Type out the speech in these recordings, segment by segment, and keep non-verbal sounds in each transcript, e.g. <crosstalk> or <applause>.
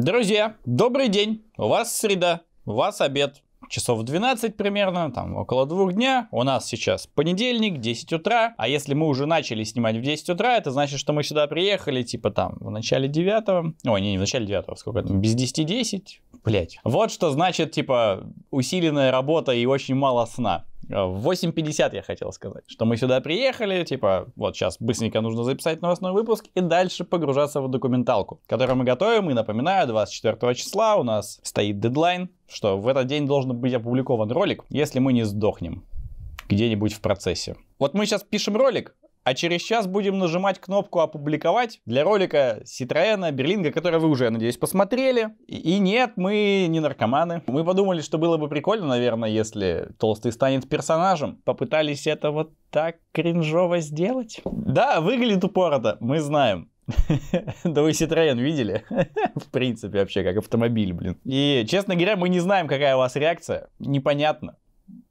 Друзья, добрый день. У вас среда, у вас обед. Часов 12 примерно, там около двух дня. У нас сейчас понедельник, 10 утра. А если мы уже начали снимать в 10 утра, это значит, что мы сюда приехали, типа там, в начале 9. Ой, не, не в начале 9, сколько там, без 10-10. Блять. Вот что значит, типа, усиленная работа и очень мало сна. А, в 8.50 я хотел сказать, что мы сюда приехали, типа, вот сейчас быстренько нужно записать новостной выпуск и дальше погружаться в документалку, которую мы готовим. И напоминаю, 24 числа у нас стоит дедлайн, что в этот день должен быть опубликован ролик, если мы не сдохнем где-нибудь в процессе. Вот мы сейчас пишем ролик, а через час будем нажимать кнопку «Опубликовать» для ролика Citroёn, Берлинга, который вы уже, я надеюсь, посмотрели. И нет, мы не наркоманы. Мы подумали, что было бы прикольно, наверное, если Толстый станет персонажем. Попытались это вот так кринжово сделать. Да, выглядит упорото, мы знаем. <laughs> Да вы Ситроен видели? <laughs> В принципе, вообще, как автомобиль, блин. И, честно говоря, мы не знаем, какая у вас реакция. Непонятно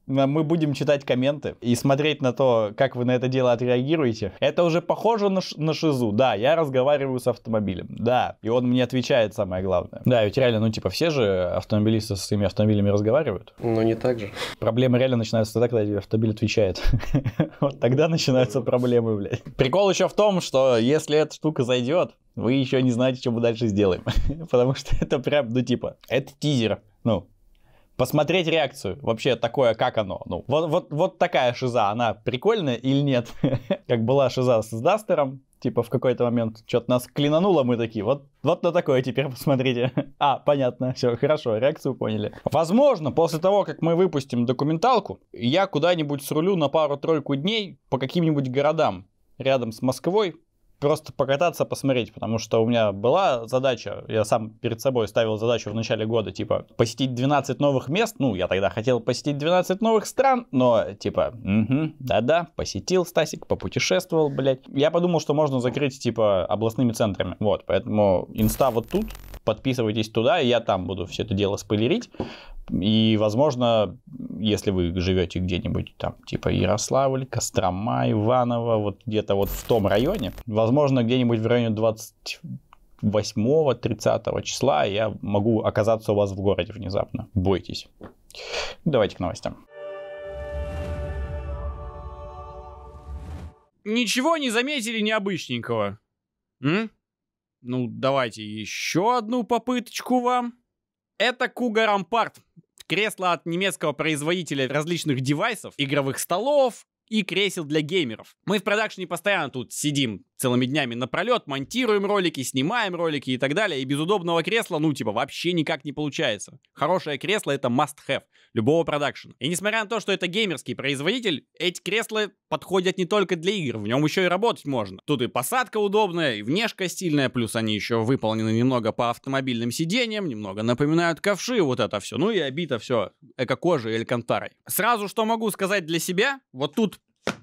мы будем читать комменты и смотреть на то, как вы на это дело отреагируете. Это уже похоже на, ш- на шизу. Да, я разговариваю с автомобилем. Да, и он мне отвечает, самое главное. Да, ведь реально, ну типа все же автомобилисты со своими автомобилями разговаривают. Ну не так же. Проблемы реально начинаются тогда, когда автомобиль отвечает. <laughs> Вот тогда начинаются проблемы, блядь. Прикол еще в том, что если эта штука зайдет, вы еще не знаете, что мы дальше сделаем. <laughs> Потому что это прям, ну типа, это тизер. Ну, посмотреть реакцию вообще такое, как оно. Ну, вот, вот, вот такая шиза, она прикольная или нет? <laughs> Как была шиза с Дастером, типа в какой-то момент что-то нас клинануло, мы такие, вот, вот на такое теперь посмотрите. <laughs> А, понятно, все, хорошо, реакцию поняли. Возможно, после того, как мы выпустим документалку, я куда-нибудь срулю на пару-тройку дней по каким-нибудь городам рядом с Москвой, просто покататься, посмотреть, потому что у меня была задача, я сам перед собой ставил задачу в начале года, типа, посетить 12 новых мест, ну, я тогда хотел посетить 12 новых стран, но, типа, угу, да-да, посетил Стасик, попутешествовал, блядь. Я подумал, что можно закрыть, типа, областными центрами, вот, поэтому инста вот тут, подписывайтесь туда, и я там буду все это дело спойлерить, и, возможно, если вы живете где-нибудь там, типа Ярославль, Кострома, Иваново, вот где-то вот в том районе, возможно, где-нибудь в районе 20 8-30 числа я могу оказаться у вас в городе внезапно. Бойтесь. Давайте к новостям. Ничего не заметили необычненького? М? Ну, давайте еще одну попыточку вам. Это Куга Рампарт. Кресла от немецкого производителя различных девайсов, игровых столов и кресел для геймеров. Мы в продакшене постоянно тут сидим, целыми днями напролет, монтируем ролики, снимаем ролики и так далее. И без удобного кресла, ну, типа, вообще никак не получается. Хорошее кресло — это must-have любого продакшена. И несмотря на то, что это геймерский производитель, эти кресла подходят не только для игр, в нем еще и работать можно. Тут и посадка удобная, и внешка стильная, плюс они еще выполнены немного по автомобильным сиденьям, немного напоминают ковши, вот это все. Ну и обито все эко-кожей или контарой. Сразу что могу сказать для себя, вот тут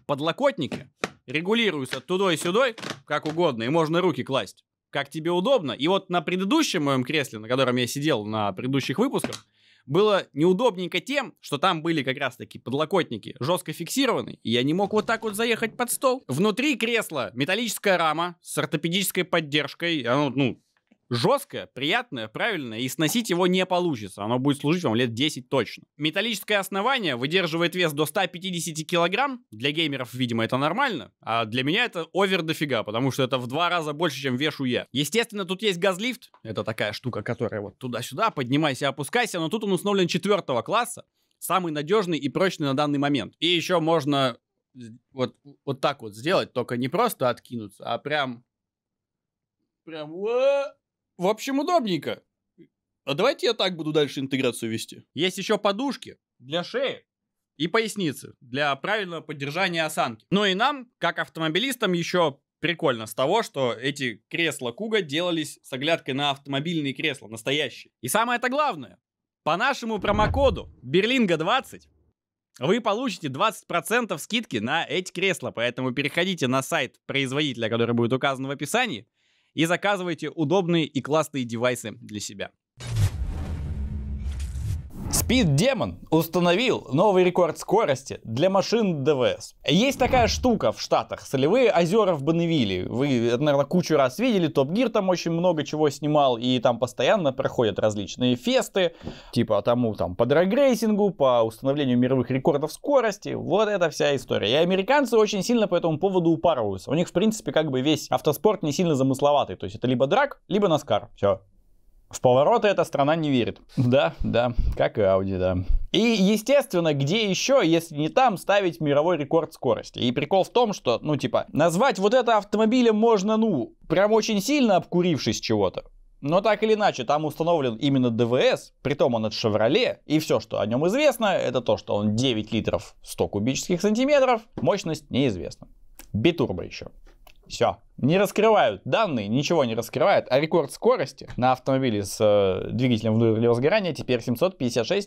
подлокотники регулируется тудой сюдой как угодно, и можно руки класть, как тебе удобно. И вот на предыдущем моем кресле, на котором я сидел на предыдущих выпусках, было неудобненько тем, что там были как раз таки подлокотники жестко фиксированы, и я не мог вот так вот заехать под стол. Внутри кресла металлическая рама с ортопедической поддержкой, оно, ну, жесткое, приятное, правильное, и сносить его не получится. Оно будет служить вам лет 10 точно. Металлическое основание выдерживает вес до 150 килограмм. Для геймеров, видимо, это нормально, а для меня это овер дофига, потому что это в два раза больше, чем вешу я. Естественно, тут есть газлифт. Это такая штука, которая вот туда-сюда, поднимайся, опускайся, но тут он установлен четвертого класса. Самый надежный и прочный на данный момент. И еще можно вот, вот так вот сделать, только не просто откинуться, а прям... Прям... В общем, удобненько. А давайте я так буду дальше интеграцию вести. Есть еще подушки для шеи и поясницы для правильного поддержания осанки. Ну и нам, как автомобилистам, еще прикольно с того, что эти кресла Куга делались с оглядкой на автомобильные кресла, настоящие. И самое-то главное, по нашему промокоду Берлинга20 вы получите 20% скидки на эти кресла, поэтому переходите на сайт производителя, который будет указан в описании, и заказывайте удобные и классные девайсы для себя. Speed Demon установил новый рекорд скорости для машин ДВС. Есть такая штука в Штатах, солевые озера в Бonnевилле. Вы, наверное, кучу раз видели, Топ Гир там очень много чего снимал, и там постоянно проходят различные фесты, типа тому там по драгрейсингу, по установлению мировых рекордов скорости. Вот эта вся история. И американцы очень сильно по этому поводу упарываются. У них, в принципе, как бы весь автоспорт не сильно замысловатый. То есть это либо драк, либо наскар. Все. В повороты эта страна не верит. Да, да, как и Audi, да. И, естественно, где еще, если не там, ставить мировой рекорд скорости. И прикол в том, что, ну, типа, назвать вот это автомобилем можно, ну, прям очень сильно обкурившись чего-то. Но так или иначе, там установлен именно ДВС, притом он от Шевроле, и все, что о нем известно, это то, что он 9 литров 100 кубических сантиметров, мощность неизвестна. Битурбо еще. Все. Не раскрывают данные, ничего не раскрывают, а рекорд скорости на автомобиле с э, двигателем внутреннего сгорания теперь 756,4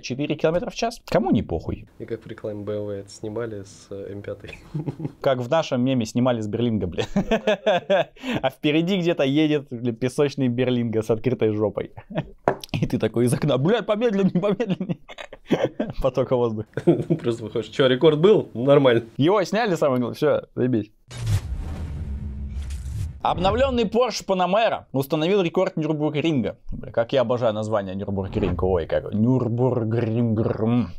км в час. Кому не похуй. И как в рекламе BMW это снимали с э, М5. <laughs> Как в нашем меме снимали с Берлинга, бля. <laughs> А впереди где-то едет песочный Берлинга с открытой жопой. <laughs> И ты такой из окна, блядь, помедленнее, помедленнее. Потока воздуха. Просто выходишь, что, рекорд был? Нормально. Его сняли, самое главное, все, заебись. Обновленный Porsche Panamera установил рекорд Нюрбургринга. Бля, как я обожаю название Нюрбургринга. Ой, как Нюрбургринг.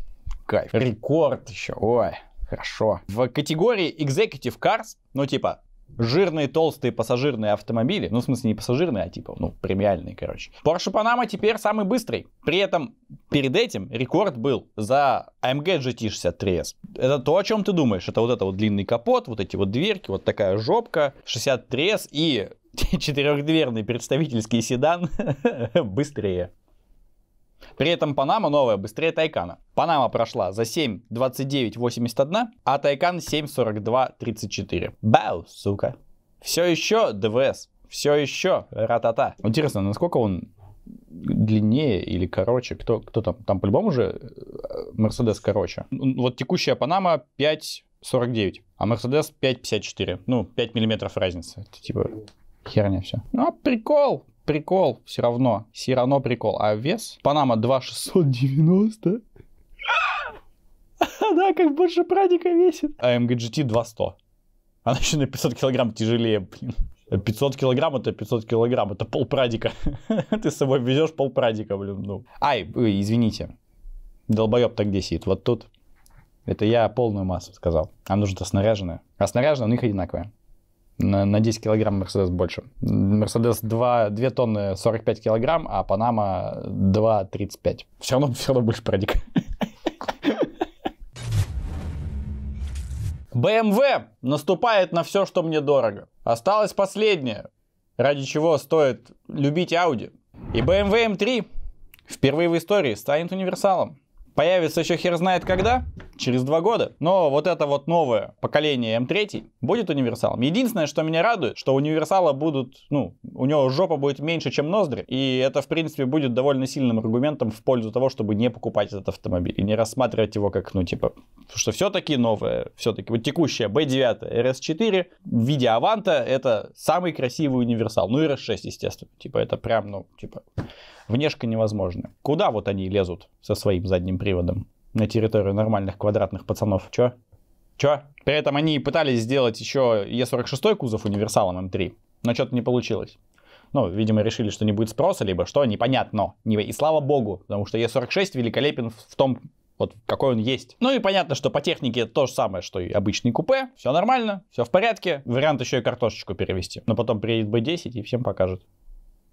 Кайф. Рекорд еще. Ой, хорошо. В категории Executive Cars, ну типа жирные, толстые пассажирные автомобили, ну, в смысле, не пассажирные, а типа, ну, премиальные, короче. Porsche Panama теперь самый быстрый. При этом перед этим рекорд был за AMG GT63S. Это то, о чем ты думаешь. Это вот это вот длинный капот, вот эти вот дверки, вот такая жопка, 63S и <laughs> четырехдверный представительский седан <laughs> быстрее. При этом Панама новая быстрее Тайкана. Панама прошла за 7.29.81, а Тайкан 7.42.34. Бау, сука. Все еще ДВС. Все еще ратата. Интересно, насколько он длиннее или короче? Кто, кто там? Там по-любому же э, Мерседес короче. Вот текущая Панама 5.49, а Мерседес 5.54. Ну, 5 миллиметров разница. Это типа херня все. Ну, а прикол прикол все равно. Все равно прикол. А вес? Панама 2690. <laughs> Она как больше прадика весит. А MGGT 2100. Она еще на 500 килограмм тяжелее, блин. 500 килограмм это 500 килограмм, это полпрадика. <laughs> Ты с собой везешь полпрадика, блин. Ну. Ай, извините. Долбоеб так где сидит? Вот тут. Это я полную массу сказал. А нужно снаряженное. А снаряженное у них одинаковое на, на 10 килограмм Мерседес больше. Мерседес 2, 2 тонны 45 килограмм, а Панама 2,35. Все равно, все равно больше продик. BMW наступает на все, что мне дорого. Осталось последнее, ради чего стоит любить Audi. И BMW M3 впервые в истории станет универсалом. Появится еще хер знает когда, через два года. Но вот это вот новое поколение М3 будет универсалом. Единственное, что меня радует, что универсала будут, ну, у него жопа будет меньше, чем ноздри. И это, в принципе, будет довольно сильным аргументом в пользу того, чтобы не покупать этот автомобиль и не рассматривать его как, ну, типа, что все-таки новое, все-таки вот текущая B9 RS4 в виде Аванта это самый красивый универсал. Ну и RS6, естественно. Типа, это прям, ну, типа, Внешка невозможны. Куда вот они лезут со своим задним приводом? На территорию нормальных квадратных пацанов. Чё? Чё? При этом они пытались сделать еще Е46 кузов универсалом М3, но что-то не получилось. Ну, видимо, решили, что не будет спроса, либо что, непонятно. И слава богу, потому что Е46 великолепен в том вот какой он есть. Ну и понятно, что по технике это то же самое, что и обычный купе. Все нормально, все в порядке. Вариант еще и картошечку перевести. Но потом приедет B10 и всем покажет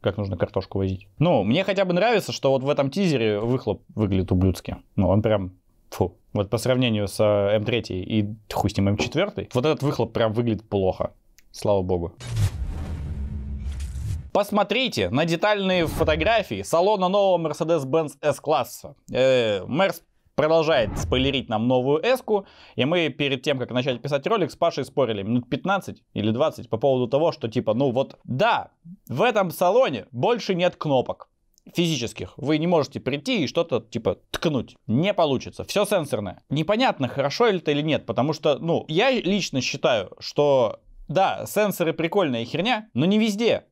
как нужно картошку возить. Ну, мне хотя бы нравится, что вот в этом тизере выхлоп выглядит ублюдски. Ну, он прям, фу, вот по сравнению с э, М3 эм и, хуй с ним, М4, эм вот этот выхлоп прям выглядит плохо. Слава богу. Посмотрите на детальные фотографии салона нового Mercedes-Benz S-класса. Э, Мерс продолжает спойлерить нам новую эску, и мы перед тем, как начать писать ролик, с Пашей спорили минут 15 или 20 по поводу того, что типа, ну вот, да, в этом салоне больше нет кнопок физических. Вы не можете прийти и что-то типа ткнуть. Не получится. Все сенсорное. Непонятно, хорошо ли это или нет, потому что, ну, я лично считаю, что да, сенсоры прикольная херня, но не везде.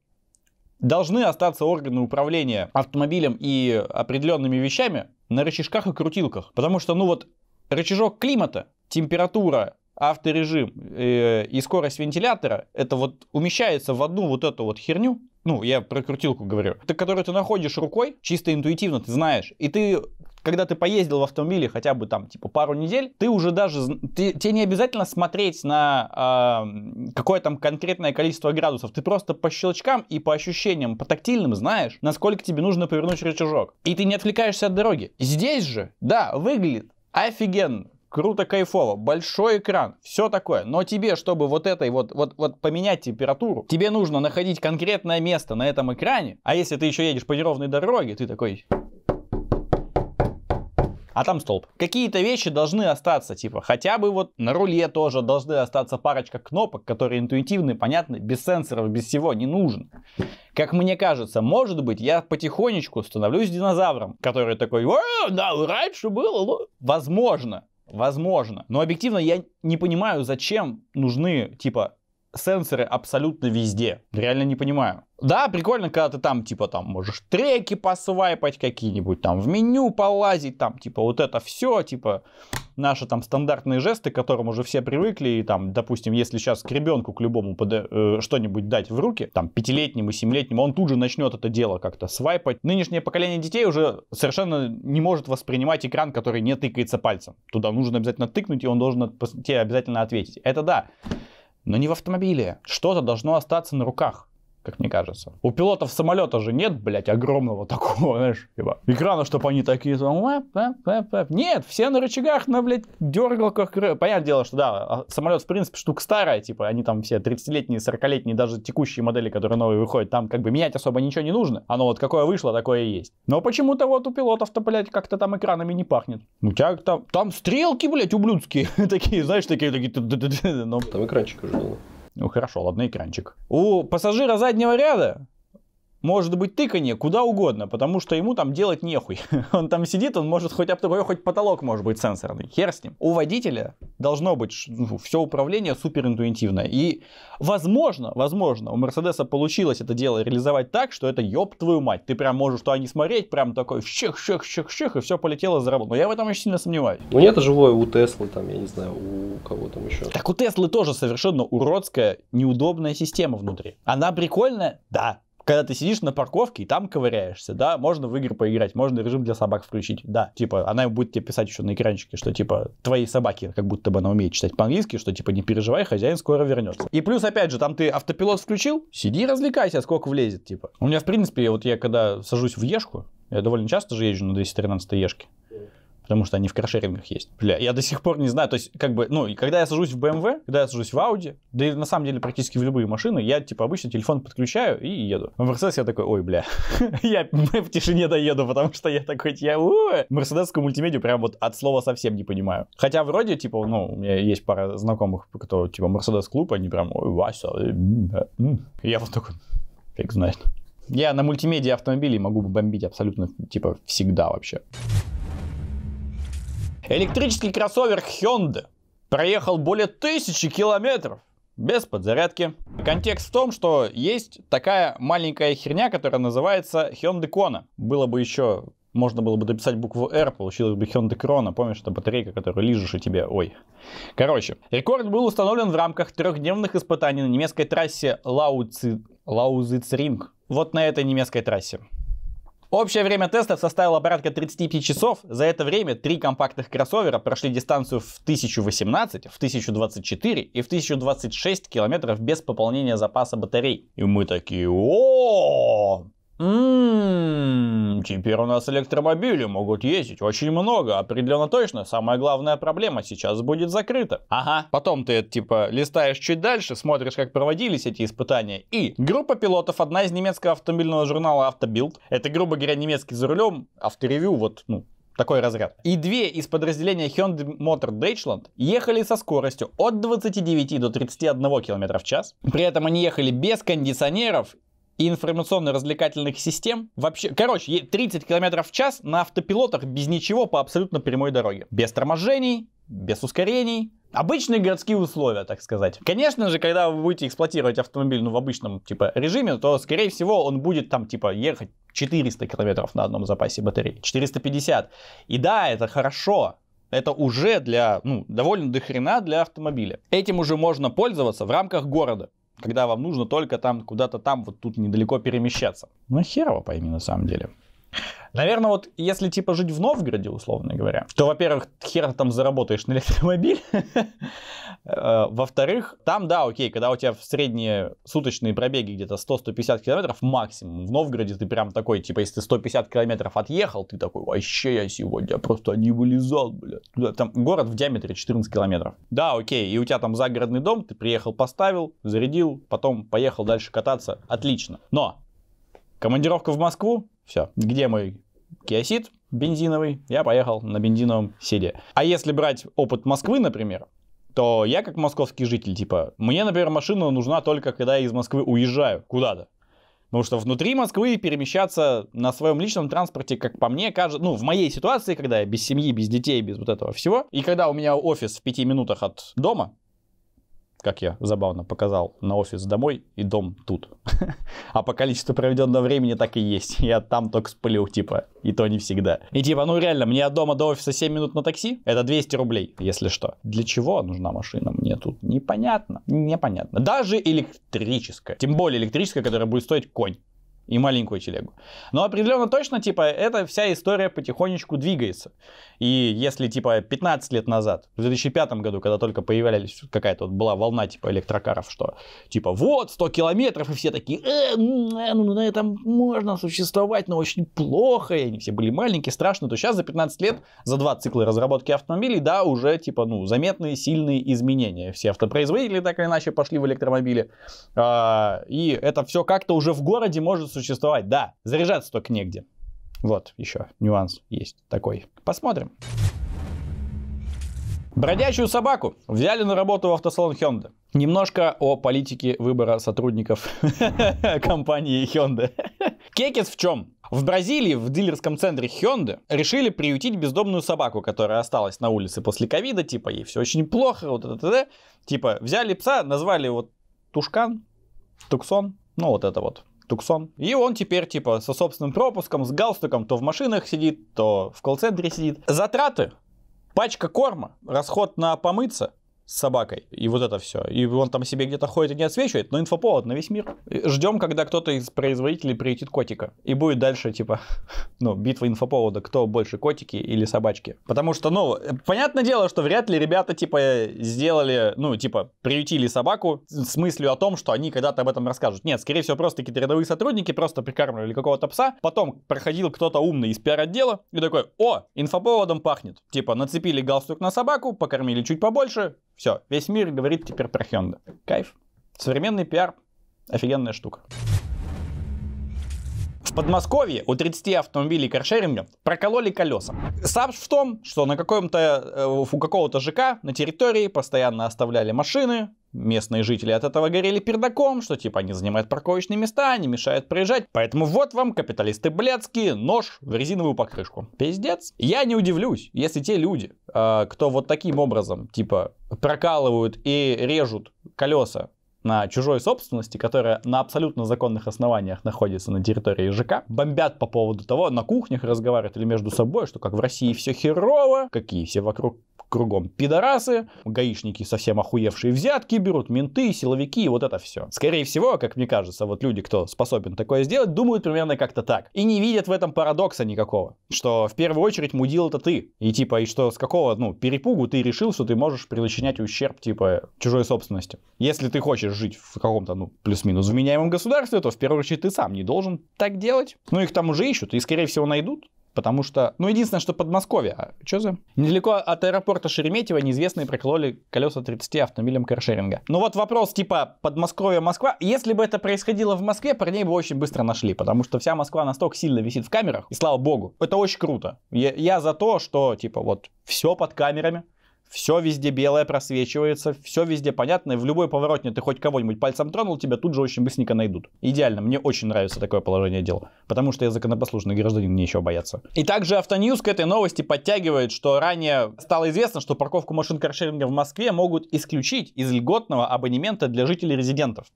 Должны остаться органы управления автомобилем и определенными вещами, на рычажках и крутилках. Потому что, ну вот, рычажок климата, температура, авторежим э, и скорость вентилятора, это вот умещается в одну вот эту вот херню, ну, я про крутилку говорю, ты, которую ты находишь рукой, чисто интуитивно ты знаешь, и ты когда ты поездил в автомобиле хотя бы там типа пару недель, ты уже даже, ты, тебе не обязательно смотреть на э, какое там конкретное количество градусов, ты просто по щелчкам и по ощущениям, по тактильным знаешь, насколько тебе нужно повернуть рычажок. И ты не отвлекаешься от дороги. Здесь же, да, выглядит офигенно круто, кайфово, большой экран, все такое. Но тебе, чтобы вот этой вот, вот, вот поменять температуру, тебе нужно находить конкретное место на этом экране. А если ты еще едешь по неровной дороге, ты такой, а там столб. Какие-то вещи должны остаться, типа хотя бы вот на руле тоже должны остаться парочка кнопок, которые интуитивны, понятны, без сенсоров, без всего не нужен. Как мне кажется, может быть, я потихонечку становлюсь динозавром, который такой, да, раньше было, ну, возможно. Возможно. Но объективно я не понимаю, зачем нужны, типа, сенсоры абсолютно везде. Реально не понимаю. Да, прикольно, когда ты там, типа, там можешь треки посвайпать какие-нибудь, там в меню полазить, там, типа, вот это все, типа, наши там стандартные жесты, к которым уже все привыкли, и там, допустим, если сейчас к ребенку, к любому э, что-нибудь дать в руки, там, пятилетнему, семилетнему, он тут же начнет это дело как-то свайпать. Нынешнее поколение детей уже совершенно не может воспринимать экран, который не тыкается пальцем. Туда нужно обязательно тыкнуть, и он должен тебе обязательно ответить. Это да но не в автомобиле. Что-то должно остаться на руках как мне кажется. У пилотов самолета же нет, блядь, огромного такого, <laughs> знаешь, типа, экрана, чтобы они такие, там, нет, все на рычагах, на, блядь, дергалках. Э, понятное дело, что, да, а самолет, в принципе, штука старая, типа, они там все 30-летние, 40-летние, даже текущие модели, которые новые выходят, там как бы менять особо ничего не нужно. Оно вот какое вышло, такое и есть. Но почему-то вот у пилотов-то, блядь, как-то там экранами не пахнет. У тебя там, там стрелки, блядь, ублюдские, <laughs> такие, знаешь, такие, такие, ну. Там экранчик уже было. Ну хорошо, ладно, экранчик. У пассажира заднего ряда может быть тыканье куда угодно, потому что ему там делать нехуй. <laughs> Он там сидит, он может хоть обтыкой, хоть потолок может быть сенсорный. Хер с ним. У водителя должно быть ну, все управление супер интуитивное И возможно, возможно, у Мерседеса получилось это дело реализовать так, что это ёб твою мать. Ты прям можешь туда не смотреть, прям такой щех, щех, щех, щех, и все полетело за работу. Но я в этом очень сильно сомневаюсь. Ну нет, живое у Теслы, там, я не знаю, у кого там еще. Так у Теслы тоже совершенно уродская, неудобная система внутри. Она прикольная? Да когда ты сидишь на парковке и там ковыряешься, да, можно в игры поиграть, можно режим для собак включить, да, типа, она будет тебе писать еще на экранчике, что, типа, твои собаки, как будто бы она умеет читать по-английски, что, типа, не переживай, хозяин скоро вернется. И плюс, опять же, там ты автопилот включил, сиди, развлекайся, сколько влезет, типа. У меня, в принципе, вот я когда сажусь в Ешку, я довольно часто же езжу на 213 Ешке, потому что они в каршерингах есть. Бля, я до сих пор не знаю, то есть, как бы, ну, когда я сажусь в BMW, эм когда я сажусь в Audi, да и на самом деле практически в любые машины, я, типа, обычно телефон подключаю и еду. В Mercedes я такой, ой, бля, <laughs> я <laughs> в тишине доеду, потому что я такой, я, мерседесскую мультимедию прям вот от слова совсем не понимаю. Хотя вроде, типа, ну, у меня есть пара знакомых, кто, типа, Mercedes клуб, они прям, ой, Вася, э, я вот такой, фиг знает. Я на мультимедиа автомобилей могу бомбить абсолютно, типа, всегда вообще. Электрический кроссовер Hyundai проехал более тысячи километров без подзарядки. Контекст в том, что есть такая маленькая херня, которая называется Hyundai Kona. Было бы еще можно было бы дописать букву R, получилось бы Hyundai Крона. Помнишь, это батарейка, которую лижешь и тебе, ой. Короче, рекорд был установлен в рамках трехдневных испытаний на немецкой трассе Лауци... Лаузицринг. Вот на этой немецкой трассе. Общее время тестов составило порядка 35 часов. За это время три компактных кроссовера прошли дистанцию в 1018, в 1024 и в 1026 километров без пополнения запаса батарей. И мы такие, о, -о, -о, Ммм, теперь у нас электромобили могут ездить очень много, а определенно точно. Самая главная проблема сейчас будет закрыта. Ага, потом ты типа листаешь чуть дальше, смотришь, как проводились эти испытания. И группа пилотов, одна из немецкого автомобильного журнала Автобилд. Это, грубо говоря, немецкий за рулем, авторевью, вот, ну, такой разряд. И две из подразделения Hyundai Motor Deutschland ехали со скоростью от 29 до 31 км в час. При этом они ехали без кондиционеров и информационно-развлекательных систем. Вообще, короче, 30 км в час на автопилотах без ничего по абсолютно прямой дороге. Без торможений, без ускорений, Обычные городские условия, так сказать. Конечно же, когда вы будете эксплуатировать автомобиль ну, в обычном типа режиме, то, скорее всего, он будет там типа ехать 400 километров на одном запасе батареи. 450. И да, это хорошо. Это уже для, ну, довольно дохрена для автомобиля. Этим уже можно пользоваться в рамках города когда вам нужно только там куда-то там, вот тут недалеко перемещаться. Ну, херово пойми на самом деле. Наверное, вот если типа жить в Новгороде, условно говоря, то, во-первых, хер там заработаешь на электромобиль. Э, во-вторых, там, да, окей, когда у тебя в средние суточные пробеги где-то 100-150 километров максимум. В Новгороде ты прям такой, типа, если ты 150 километров отъехал, ты такой, вообще я сегодня просто не вылезал, блядь. Там город в диаметре 14 километров. Да, окей, и у тебя там загородный дом, ты приехал, поставил, зарядил, потом поехал дальше кататься. Отлично. Но Командировка в Москву, все. Где мой киосид бензиновый? Я поехал на бензиновом седе. А если брать опыт Москвы, например, то я как московский житель, типа, мне, например, машина нужна только, когда я из Москвы уезжаю куда-то. Потому что внутри Москвы перемещаться на своем личном транспорте, как по мне, кажется, ну, в моей ситуации, когда я без семьи, без детей, без вот этого всего, и когда у меня офис в пяти минутах от дома, как я забавно показал, на офис домой и дом тут. <laughs> А по количеству проведенного времени так и есть. Я там только спылил, типа, и то не всегда. И типа, ну реально, мне от дома до офиса 7 минут на такси, это 200 рублей, если что. Для чего нужна машина мне тут? Непонятно, непонятно. Даже электрическая, тем более электрическая, которая будет стоить конь и маленькую телегу. Но определенно точно, типа, эта вся история потихонечку двигается. И если, типа, 15 лет назад, в 2005 году, когда только появлялись, какая-то вот была волна, типа, электрокаров, что, типа, вот, 100 километров, и все такие, э, ну, э ну, ну, на этом можно существовать, но очень плохо, и они все были маленькие, страшно, то сейчас за 15 лет, за два цикла разработки автомобилей, да, уже, типа, ну, заметные, сильные изменения. Все автопроизводители так или иначе пошли в электромобили, а, и это все как-то уже в городе может существовать, да, заряжаться только негде. Вот еще нюанс есть такой. Посмотрим. Бродячую собаку взяли на работу в автосалон Hyundai. Немножко о политике выбора сотрудников <laughs> компании Hyundai. Кекис в чем? В Бразилии в дилерском центре Hyundai решили приютить бездомную собаку, которая осталась на улице после ковида, типа ей все очень плохо, вот это, это, типа взяли пса, назвали его Тушкан, Туксон, ну вот это вот, Туксон. И он теперь типа со собственным пропуском, с галстуком то в машинах сидит, то в колл-центре сидит. Затраты. Пачка корма, расход на помыться, с собакой. И вот это все. И он там себе где-то ходит и не отсвечивает, но инфоповод на весь мир. Ждем, когда кто-то из производителей приютит котика. И будет дальше, типа, <laughs> ну, битва инфоповода, кто больше, котики или собачки. Потому что, ну, понятное дело, что вряд ли ребята, типа, сделали, ну, типа, приютили собаку с мыслью о том, что они когда-то об этом расскажут. Нет, скорее всего, просто какие-то рядовые сотрудники просто прикармливали какого-то пса. Потом проходил кто-то умный из пиар-отдела и такой, о, инфоповодом пахнет. Типа, нацепили галстук на собаку, покормили чуть побольше, все, весь мир говорит теперь про Hyundai. Кайф. Современный пиар – офигенная штука. В Подмосковье у 30 автомобилей каршеринга прокололи колеса. Сам в том, что на каком-то, э, у какого-то ЖК на территории постоянно оставляли машины, Местные жители от этого горели пердаком, что типа они занимают парковочные места, они мешают проезжать. Поэтому вот вам, капиталисты блядские, нож в резиновую покрышку. Пиздец. Я не удивлюсь, если те люди, э, кто вот таким образом, типа, прокалывают и режут колеса на чужой собственности, которая на абсолютно законных основаниях находится на территории ЖК, бомбят по поводу того, на кухнях разговаривают или между собой, что как в России все херово, какие все вокруг кругом пидорасы, гаишники совсем охуевшие взятки берут, менты, силовики и вот это все. Скорее всего, как мне кажется, вот люди, кто способен такое сделать, думают примерно как-то так. И не видят в этом парадокса никакого. Что в первую очередь мудил это ты. И типа, и что с какого, ну, перепугу ты решил, что ты можешь причинять ущерб, типа, чужой собственности. Если ты хочешь жить в каком-то, ну, плюс-минус вменяемом государстве, то в первую очередь ты сам не должен так делать. Ну, их там уже ищут, и, скорее всего, найдут. Потому что, ну, единственное, что Подмосковье. А что за? Недалеко от аэропорта Шереметьево неизвестные прокололи колеса 30 автомобилем каршеринга. Ну вот вопрос типа Подмосковье, Москва. Если бы это происходило в Москве, парней бы очень быстро нашли, потому что вся Москва настолько сильно висит в камерах, и слава богу, это очень круто. Я, я за то, что типа вот все под камерами, все везде белое просвечивается, все везде понятно, и в любой поворотне ты хоть кого-нибудь пальцем тронул, тебя тут же очень быстренько найдут. Идеально, мне очень нравится такое положение дел, потому что я законопослушный гражданин, мне еще бояться. И также Автоньюз к этой новости подтягивает, что ранее стало известно, что парковку машин каршеринга в Москве могут исключить из льготного абонемента для жителей резидентов.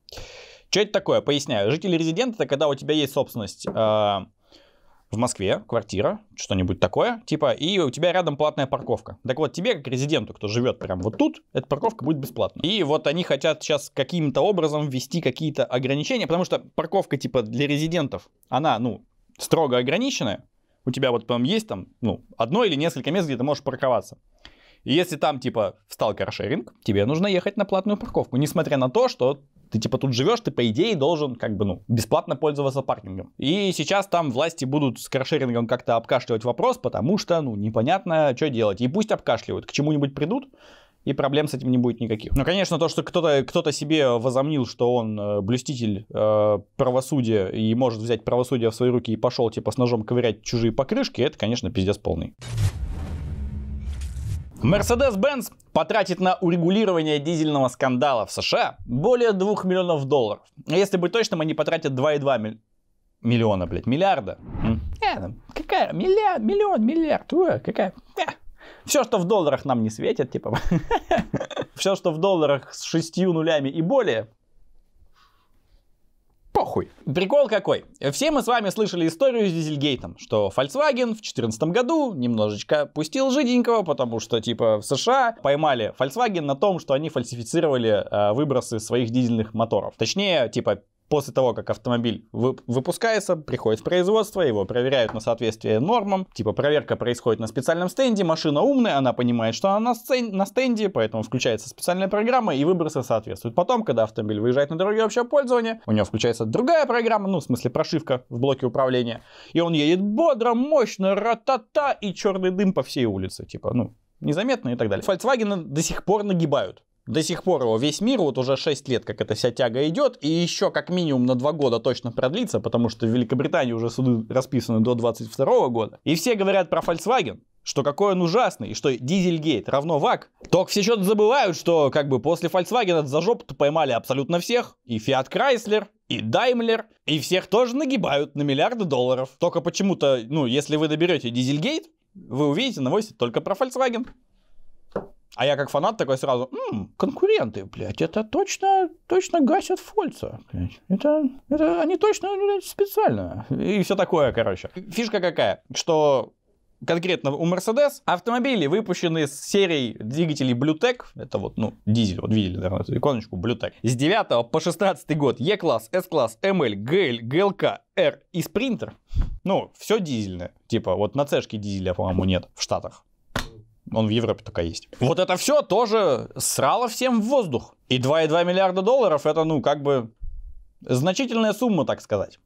Что это такое? Поясняю. Жители – это когда у тебя есть собственность а, в Москве, квартира, что-нибудь такое, типа, и у тебя рядом платная парковка. Так вот, тебе, как резиденту, кто живет прямо вот тут, эта парковка будет бесплатна. И вот они хотят сейчас каким-то образом ввести какие-то ограничения, потому что парковка, типа, для резидентов, она, ну, строго ограниченная. У тебя вот там есть там, ну, одно или несколько мест, где ты можешь парковаться. И если там, типа, встал каршеринг, тебе нужно ехать на платную парковку, несмотря на то, что ты типа тут живешь, ты по идее должен как бы, ну, бесплатно пользоваться паркингом. И сейчас там власти будут с каршерингом как-то обкашливать вопрос, потому что, ну, непонятно, что делать. И пусть обкашливают, к чему-нибудь придут, и проблем с этим не будет никаких. Ну конечно, то, что кто-то кто себе возомнил, что он э, блюститель э, правосудия и может взять правосудие в свои руки и пошел, типа, с ножом ковырять чужие покрышки, это, конечно, пиздец полный. Mercedes-Benz потратит на урегулирование дизельного скандала в США более 2 миллионов долларов. А если быть точным, они потратят 2,2 миль... миллиона, блядь, миллиарда. Э, ну, какая? Миллиард, миллион, миллиард. Уэ, какая? Э. Все, что в долларах нам не светит, типа. <laughs> Все, что в долларах с шестью нулями и более, похуй. Прикол какой. Все мы с вами слышали историю с Дизельгейтом, что Volkswagen в 2014 году немножечко пустил жиденького, потому что типа в США поймали Volkswagen на том, что они фальсифицировали э, выбросы своих дизельных моторов. Точнее, типа после того, как автомобиль выпускается, приходит в производство, его проверяют на соответствие нормам. Типа проверка происходит на специальном стенде, машина умная, она понимает, что она на стенде, поэтому включается специальная программа и выбросы соответствуют. Потом, когда автомобиль выезжает на дороге общего пользования, у него включается другая программа, ну, в смысле прошивка в блоке управления, и он едет бодро, мощно, ра-та-та, и черный дым по всей улице. Типа, ну, незаметно и так далее. Volkswagen до сих пор нагибают до сих пор его весь мир, вот уже 6 лет, как эта вся тяга идет, и еще как минимум на 2 года точно продлится, потому что в Великобритании уже суды расписаны до 22 года. И все говорят про Volkswagen, что какой он ужасный, и что Дизельгейт равно ВАК. Только все что-то забывают, что как бы после Volkswagen за жопу-то поймали абсолютно всех. И Fiat Chrysler, и Daimler, и всех тоже нагибают на миллиарды долларов. Только почему-то, ну, если вы доберете Дизельгейт, вы увидите новости только про Volkswagen. А я как фанат такой сразу, м конкуренты, блядь, это точно, точно гасят Фольца. Блядь. Это, это они точно блядь, специально. И все такое, короче. Фишка какая, что конкретно у Mercedes автомобили выпущены с серией двигателей Bluetech, это вот, ну, дизель, вот видели, наверное, эту иконочку Bluetech, с 9 по 16 год E-класс, S-класс, ML, GL, GLK, R и Sprinter, ну, все дизельное, типа, вот на цешке дизеля, по-моему, нет в Штатах, он в Европе только есть. Вот это все тоже срало всем в воздух. И 2,2 миллиарда долларов это, ну, как бы значительная сумма, так сказать.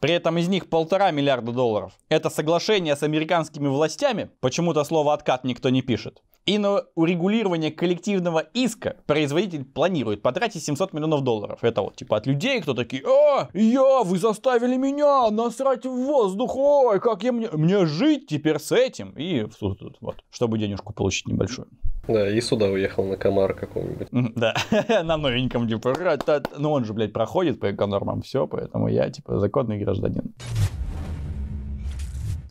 При этом из них полтора миллиарда долларов. Это соглашение с американскими властями. Почему-то слово «откат» никто не пишет. И на урегулирование коллективного иска производитель планирует потратить 700 миллионов долларов. Это вот типа от людей, кто такие, О, я, вы заставили меня насрать в воздух, ой, как я мне, мне жить теперь с этим? И тут вот, чтобы денежку получить небольшую. Да, и сюда уехал на комар какого-нибудь. Да, <laughs> на новеньком, типа, ну он же, блядь, проходит по эконормам все, поэтому я, типа, законный гражданин.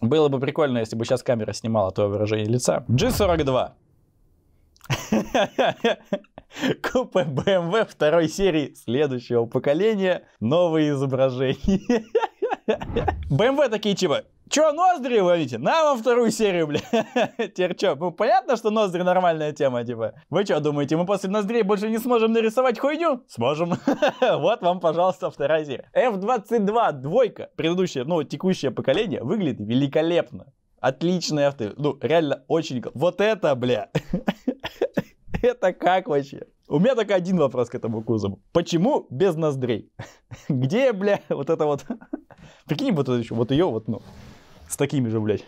Было бы прикольно, если бы сейчас камера снимала твое выражение лица. G42. <laughs> Купе BMW второй серии следующего поколения. Новые изображения. BMW <laughs> такие типа, Чё, ноздри ловите? На вам вторую серию, бля. <laughs> Теперь чё, ну понятно, что ноздри нормальная тема, типа. Вы что думаете, мы после ноздрей больше не сможем нарисовать хуйню? Сможем. вот вам, пожалуйста, вторая серия. F-22 двойка, предыдущее, ну, текущее поколение, выглядит великолепно. Отличные авто. Ну, реально очень... Вот это, бля. <laughs> Это как вообще? У меня только один вопрос к этому кузову. Почему без ноздрей? <laughs> Где, бля, вот это вот... <laughs> Прикинь, вот это еще, вот ее вот, ну, с такими же, блядь.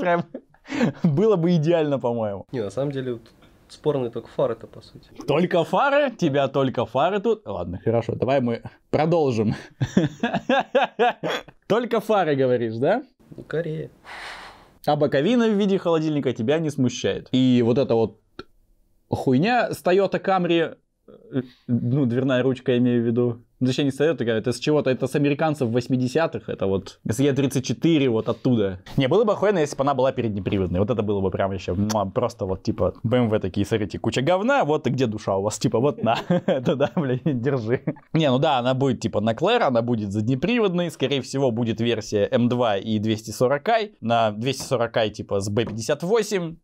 Прям было бы идеально, по-моему. Не, на самом деле, спорный только фары-то, по сути. Только фары? Тебя только фары тут? Ладно, хорошо, давай мы продолжим. Только фары, говоришь, да? Корея. А боковина в виде холодильника тебя не смущает. И вот эта вот хуйня с Toyota Camry, э, э, ну, дверная ручка, я имею в виду, ну, Точнее, не советы, это с чего-то, это с американцев 80-х, это вот SE-34 вот оттуда. Не, было бы охуенно, если бы она была переднеприводной, вот это было бы прям еще просто вот типа BMW такие, смотрите, куча говна, вот и где душа у вас, типа вот на, <laughs> это да, блин, держи. Не, ну да, она будет типа на Клэр, она будет заднеприводной, скорее всего будет версия M2 эм и 240i, на 240i типа с B58,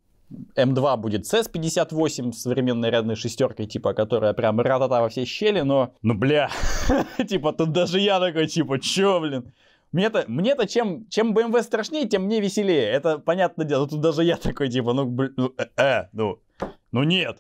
М2 будет CS58 современной рядной шестеркой, типа, которая прям ратата во все щели, но, ну, бля, <laughs> типа, тут даже я такой, типа, чё, блин? Мне-то, мне-то чем, чем BMW эм страшнее, тем мне веселее. Это понятное дело. Тут даже я такой, типа, ну, блин, ну, э, э, ну, ну нет.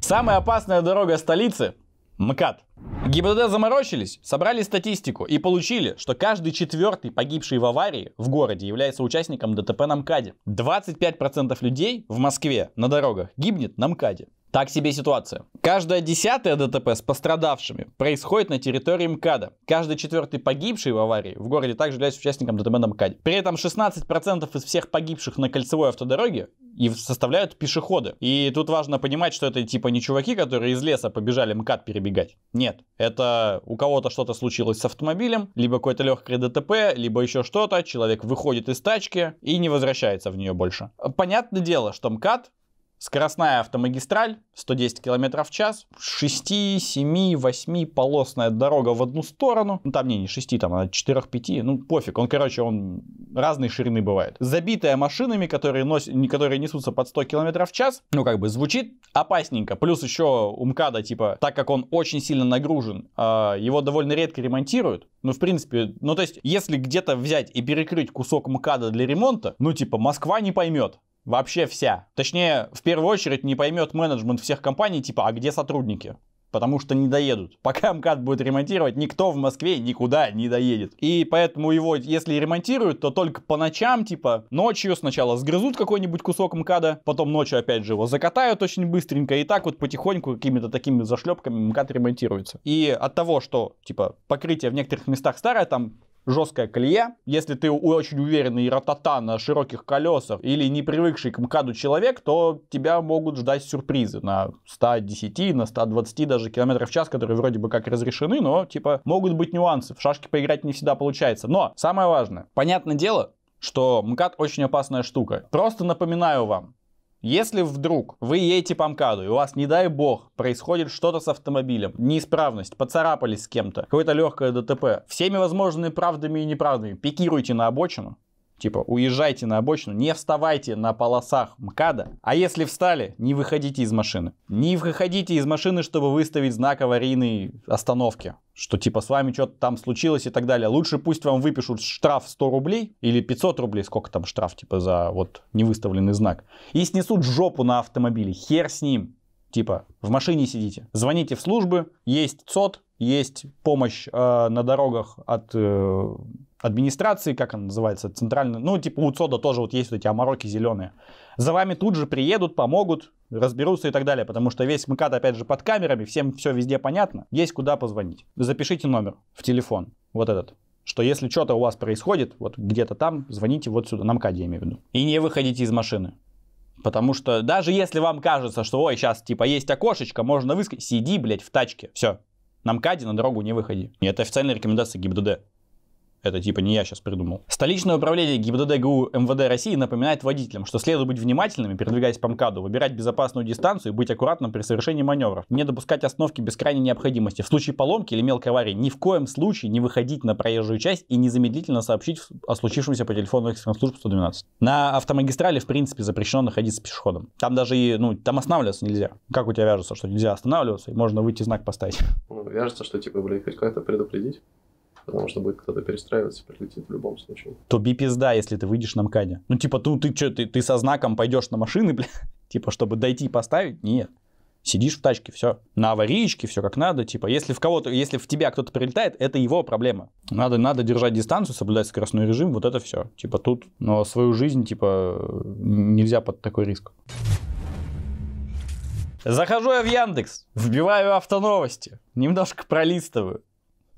Самая опасная дорога столицы – МКАД. ГИБДД заморочились, собрали статистику и получили, что каждый четвертый погибший в аварии в городе является участником ДТП на МКАДе. 25% людей в Москве на дорогах гибнет на МКАДе. Так себе ситуация. Каждая десятая ДТП с пострадавшими происходит на территории МКАДа. Каждый четвертый погибший в аварии в городе также является участником ДТП на МКАДе. При этом 16% из всех погибших на кольцевой автодороге и составляют пешеходы. И тут важно понимать, что это типа не чуваки, которые из леса побежали МКАД перебегать. Нет, это у кого-то что-то случилось с автомобилем, либо какое-то легкое ДТП, либо еще что-то. Человек выходит из тачки и не возвращается в нее больше. Понятное дело, что МКАД Скоростная автомагистраль 110 км в час, 6, 7, 8 полосная дорога в одну сторону. Ну там не, не 6, там она 4, 5, ну пофиг. Он, короче, он разной ширины бывает. Забитая машинами, которые, нос... которые несутся под 100 км в час, ну как бы звучит опасненько. Плюс еще у МКАДа, типа, так как он очень сильно нагружен, а, его довольно редко ремонтируют. Ну, в принципе, ну то есть, если где-то взять и перекрыть кусок МКАДа для ремонта, ну типа Москва не поймет вообще вся. Точнее, в первую очередь не поймет менеджмент всех компаний, типа, а где сотрудники? потому что не доедут. <laughs> Пока МКАД будет ремонтировать, никто в Москве никуда не доедет. И поэтому его, если ремонтируют, то только по ночам, типа ночью сначала сгрызут какой-нибудь кусок МКАДа, потом ночью опять же его закатают очень быстренько, и так вот потихоньку какими-то такими зашлепками МКАД ремонтируется. И от того, что, типа, покрытие в некоторых местах старое, там жесткая колея. Если ты очень уверенный ратата на широких колесах или не привыкший к МКАДу человек, то тебя могут ждать сюрпризы на 110, на 120 даже километров в час, которые вроде бы как разрешены, но типа могут быть нюансы. В шашки поиграть не всегда получается. Но самое важное, понятное дело, что МКАД очень опасная штука. Просто напоминаю вам, если вдруг вы едете по МКАДу, и у вас, не дай бог, происходит что-то с автомобилем, неисправность, поцарапались с кем-то, какое-то легкое ДТП, всеми возможными правдами и неправдами пикируйте на обочину, Типа, уезжайте на обочину, не вставайте на полосах МКАДа, а если встали, не выходите из машины. Не выходите из машины, чтобы выставить знак аварийной остановки, что типа с вами что-то там случилось и так далее. Лучше пусть вам выпишут штраф 100 рублей или 500 рублей, сколько там штраф, типа за вот невыставленный знак, и снесут жопу на автомобиле. Хер с ним. Типа, в машине сидите. Звоните в службы, есть ЦОД, есть помощь э, на дорогах от э, администрации, как она называется, центральной, ну, типа у ЦОДа тоже вот есть вот эти омороки зеленые. За вами тут же приедут, помогут, разберутся и так далее, потому что весь МКАД, опять же, под камерами, всем все везде понятно, есть куда позвонить. Запишите номер в телефон, вот этот, что если что-то у вас происходит, вот где-то там, звоните вот сюда, на МКАДе я имею в виду. И не выходите из машины. Потому что даже если вам кажется, что ой, сейчас типа есть окошечко, можно выскочить, сиди, блядь, в тачке, все. На МКАДе на дорогу не выходи. это официальная рекомендация ГИБДД. Это типа не я сейчас придумал. Столичное управление ГИБДД ГУ МВД России напоминает водителям, что следует быть внимательными, передвигаясь по МКАДу, выбирать безопасную дистанцию и быть аккуратным при совершении маневров. Не допускать остановки без крайней необходимости. В случае поломки или мелкой аварии ни в коем случае не выходить на проезжую часть и незамедлительно сообщить о случившемся по телефону экстренных служб 112. На автомагистрали в принципе запрещено находиться пешеходом. Там даже и, ну, там останавливаться нельзя. Как у тебя вяжется, что нельзя останавливаться и можно выйти знак поставить? Ну, вяжется, что типа, блядь, хоть как-то предупредить. Потому что будет кто-то перестраиваться, прилетит в любом случае. Тоби пизда, если ты выйдешь на МКАДе. Ну, типа, ты, ты что, ты, ты со знаком пойдешь на машины, <laughs> бля? Типа, чтобы дойти и поставить? Нет. Сидишь в тачке, все. На аварийке, все как надо. Типа, если в кого-то, если в тебя кто-то прилетает, это его проблема. Надо, надо держать дистанцию, соблюдать скоростной режим, вот это все. Типа тут, но свою жизнь, типа, нельзя под такой риск. Захожу я в Яндекс, вбиваю автоновости, немножко пролистываю.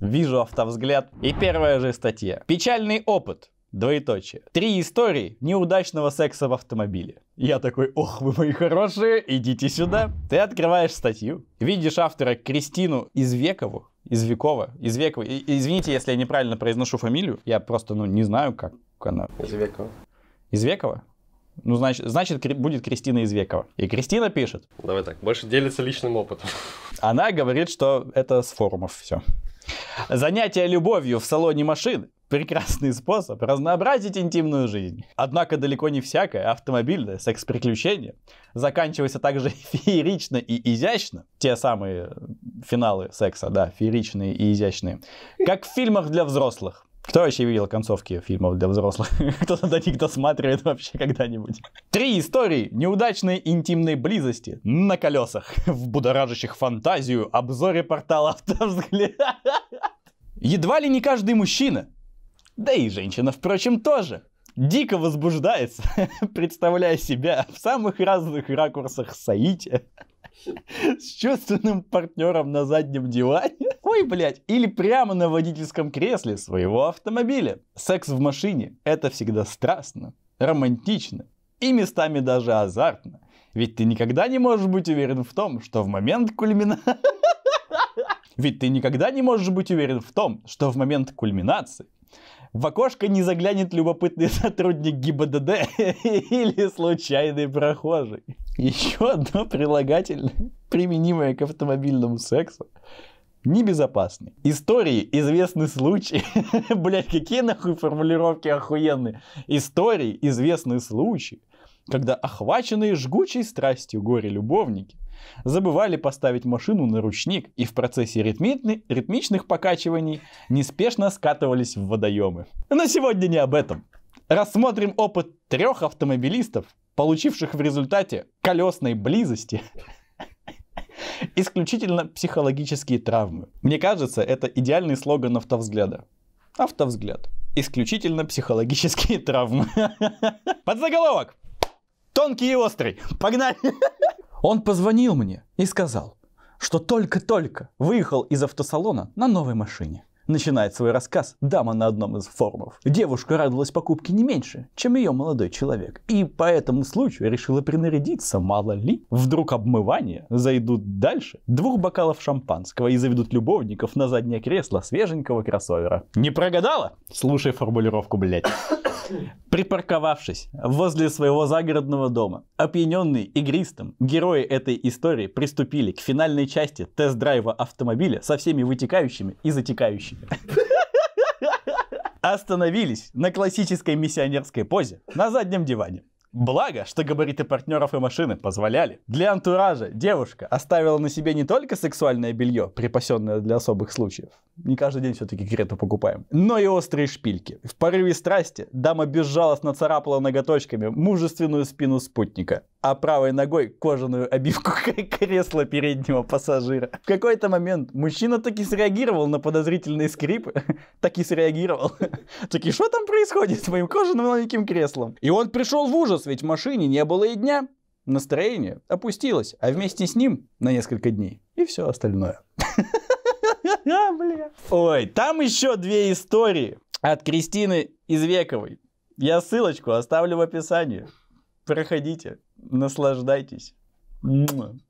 Вижу автовзгляд. И первая же статья. Печальный опыт. Двоеточие. Три истории неудачного секса в автомобиле. Я такой, ох, вы мои хорошие, идите сюда. Ты открываешь статью, видишь автора Кристину Извекову, Извекова, Извекова. И, извините, если я неправильно произношу фамилию, я просто, ну, не знаю, как она. Извекова. Извекова? Ну, значит, значит, будет Кристина Извекова. И Кристина пишет. Давай так, больше делится личным опытом. Она говорит, что это с форумов все. Занятие любовью в салоне машины – прекрасный способ разнообразить интимную жизнь. Однако далеко не всякое автомобильное секс-приключение заканчивается также <laughs> феерично и изящно, те самые финалы секса, да, фееричные и изящные, как в фильмах для взрослых. Кто вообще видел концовки фильмов для взрослых? <laughs> Кто-то до них досматривает вообще когда-нибудь. Три истории неудачной интимной близости на колесах, в <laughs> будоражащих фантазию обзоре портала «Автовзгляд». <laughs> Едва ли не каждый мужчина, да и женщина, впрочем, тоже, дико возбуждается, представляя себя в самых разных ракурсах Саити с чувственным партнером на заднем диване. <laughs> Ой, блядь. Или прямо на водительском кресле своего автомобиля. Секс в машине – это всегда страстно, романтично и местами даже азартно. Ведь ты никогда не можешь быть уверен в том, что в момент кульминации... <laughs> Ведь ты никогда не можешь быть уверен в том, что в момент кульминации в окошко не заглянет любопытный <laughs> сотрудник ГИБДД <laughs> или случайный прохожий. Еще одно прилагательное, применимое к автомобильному сексу, небезопасный. Истории, известны случаи. <laughs> Блять, какие нахуй формулировки охуенные. Истории, известны случаи, когда охваченные жгучей страстью горе-любовники Забывали поставить машину на ручник и в процессе ритми... ритмичных покачиваний неспешно скатывались в водоемы. Но сегодня не об этом. Рассмотрим опыт трех автомобилистов, получивших в результате колесной близости <laughs> исключительно психологические травмы. Мне кажется, это идеальный слоган автовзгляда. Автовзгляд. Исключительно психологические <laughs> травмы. Подзаголовок. Тонкий и острый. Погнали! <laughs> Он позвонил мне и сказал, что только-только выехал из автосалона на новой машине начинает свой рассказ дама на одном из форумов. Девушка радовалась покупке не меньше, чем ее молодой человек, и по этому случаю решила принарядиться, мало ли. Вдруг обмывание зайдут дальше двух бокалов шампанского и заведут любовников на заднее кресло свеженького кроссовера. Не прогадала? Слушай формулировку, блядь. <coughs> Припарковавшись возле своего загородного дома, опьяненные игристом, герои этой истории приступили к финальной части тест-драйва автомобиля со всеми вытекающими и затекающими <laughs> Остановились на классической миссионерской позе на заднем диване. Благо, что габариты партнеров и машины позволяли. Для антуража девушка оставила на себе не только сексуальное белье, припасенное для особых случаев, не каждый день все-таки крету покупаем, но и острые шпильки. В порыве страсти дама безжалостно царапала ноготочками мужественную спину спутника а правой ногой кожаную обивку <laughs> кресла переднего пассажира. В какой-то момент мужчина таки среагировал на подозрительные скрипы, <laughs> таки среагировал. <laughs> Таки, что там происходит с моим кожаным новеньким креслом? И он пришел в ужас, ведь в машине не было и дня. Настроение опустилось, а вместе с ним на несколько дней. И все остальное. Ой, там еще две истории от Кристины Извековой. Я ссылочку оставлю в описании проходите, наслаждайтесь.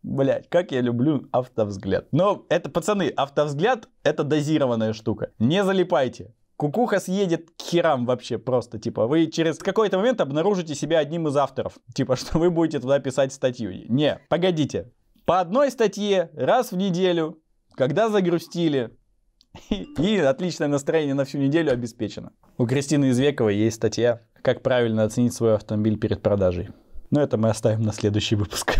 Блять, как я люблю автовзгляд. Но это, пацаны, автовзгляд это дозированная штука. Не залипайте. Кукуха съедет к херам вообще просто. Типа, вы через какой-то момент обнаружите себя одним из авторов. <laughs> Типа, что вы будете туда писать статью. Не, погодите. По одной статье раз в неделю, когда загрустили, <laughs> и отличное настроение на всю неделю обеспечено. У Кристины Извековой есть статья как правильно оценить свой автомобиль перед продажей. Но это мы оставим на следующий выпуск.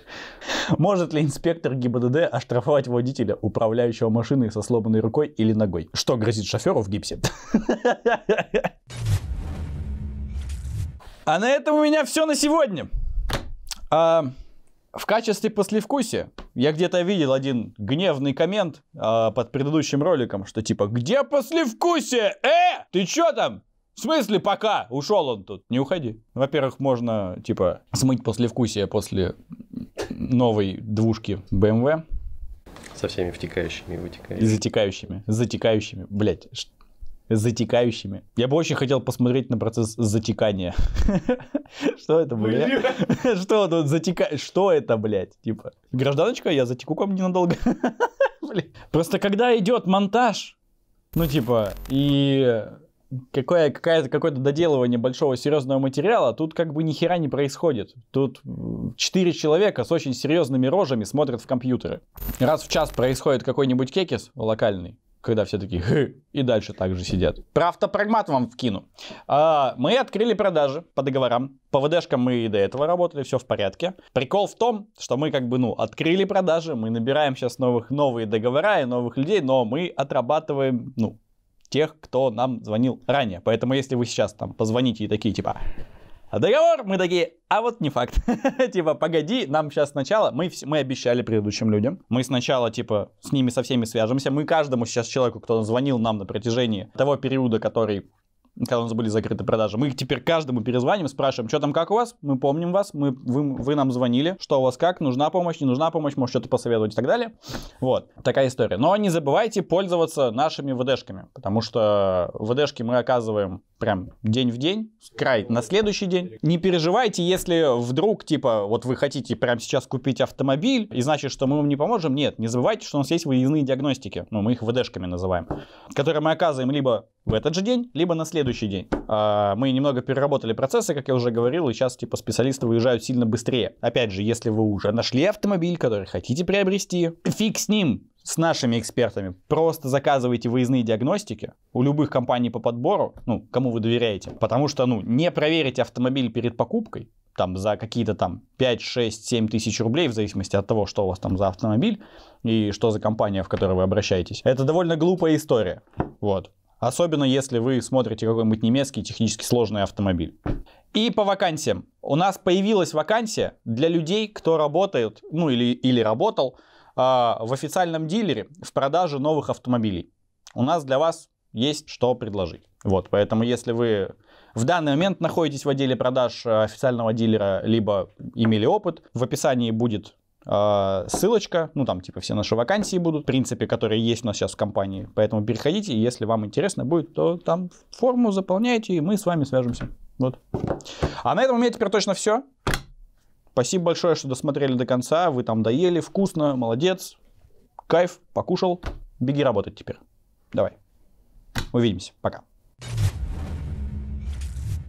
<laughs> Может ли инспектор ГИБДД оштрафовать водителя, управляющего машиной со сломанной рукой или ногой? Что грозит шоферу в гипсе? <laughs> А на этом у меня все на сегодня. А, в качестве послевкусия я где-то видел один гневный коммент а, под предыдущим роликом, что типа «Где послевкусие? Э, ты чё там? В смысле пока? Ушел он тут. Не уходи. Во-первых, можно, типа, смыть послевкусие после новой двушки BMW. Эм Со всеми втекающими и вытекающими. И затекающими. Затекающими. Блять, затекающими. Я бы очень хотел посмотреть на процесс затекания. <laughs> Что это, блядь? <laughs> Что тут затекает? Что это, блядь? Типа, гражданочка, я затеку ко мне надолго. <laughs> Просто когда идет монтаж, ну, типа, и какое, какое-то, какое-то доделывание большого серьезного материала, тут как бы ни хера не происходит. Тут четыре человека с очень серьезными рожами смотрят в компьютеры. Раз в час происходит какой-нибудь кекис локальный, когда все такие Хы", и дальше также сидят. Про автопрагмат вам вкину. А, мы открыли продажи по договорам. По ВДшкам мы и до этого работали, все в порядке. Прикол в том, что мы как бы, ну, открыли продажи, мы набираем сейчас новых, новые договора и новых людей, но мы отрабатываем, ну, тех, кто нам звонил ранее. Поэтому если вы сейчас там позвоните и такие типа «А договор, мы такие, а вот не факт. <laughs> типа, погоди, нам сейчас сначала, мы, мы обещали предыдущим людям, мы сначала, типа, с ними со всеми свяжемся, мы каждому сейчас человеку, кто звонил нам на протяжении того периода, который когда у нас были закрыты продажи. Мы теперь каждому перезваним, спрашиваем, что там, как у вас? Мы помним вас, мы, вы, вы нам звонили, что у вас как, нужна помощь, не нужна помощь, может что-то посоветовать и так далее. Вот, такая история. Но не забывайте пользоваться нашими ВДшками, потому что ВДшки мы оказываем прям день в день, край на следующий день. Не переживайте, если вдруг, типа, вот вы хотите прямо сейчас купить автомобиль, и значит, что мы вам не поможем. Нет, не забывайте, что у нас есть выездные диагностики, ну, мы их ВДшками называем, которые мы оказываем либо в этот же день, либо на следующий следующий день. А, мы немного переработали процессы, как я уже говорил, и сейчас типа специалисты выезжают сильно быстрее. Опять же, если вы уже нашли автомобиль, который хотите приобрести, фиг с ним, с нашими экспертами. Просто заказывайте выездные диагностики у любых компаний по подбору, ну, кому вы доверяете. Потому что, ну, не проверить автомобиль перед покупкой, там, за какие-то там 5, 6, 7 тысяч рублей, в зависимости от того, что у вас там за автомобиль и что за компания, в которую вы обращаетесь. Это довольно глупая история. Вот. Особенно если вы смотрите какой-нибудь немецкий технически сложный автомобиль. И по вакансиям. У нас появилась вакансия для людей, кто работает, ну или, или работал, э, в официальном дилере в продаже новых автомобилей. У нас для вас есть что предложить. Вот, поэтому если вы в данный момент находитесь в отделе продаж э, официального дилера, либо имели опыт, в описании будет а, ссылочка, ну там типа все наши вакансии будут, в принципе, которые есть у нас сейчас в компании. Поэтому переходите, если вам интересно будет, то там форму заполняйте, и мы с вами свяжемся. Вот. А на этом у меня теперь точно все. Спасибо большое, что досмотрели до конца. Вы там доели, вкусно, молодец. Кайф, покушал. Беги работать теперь. Давай. Увидимся. Пока.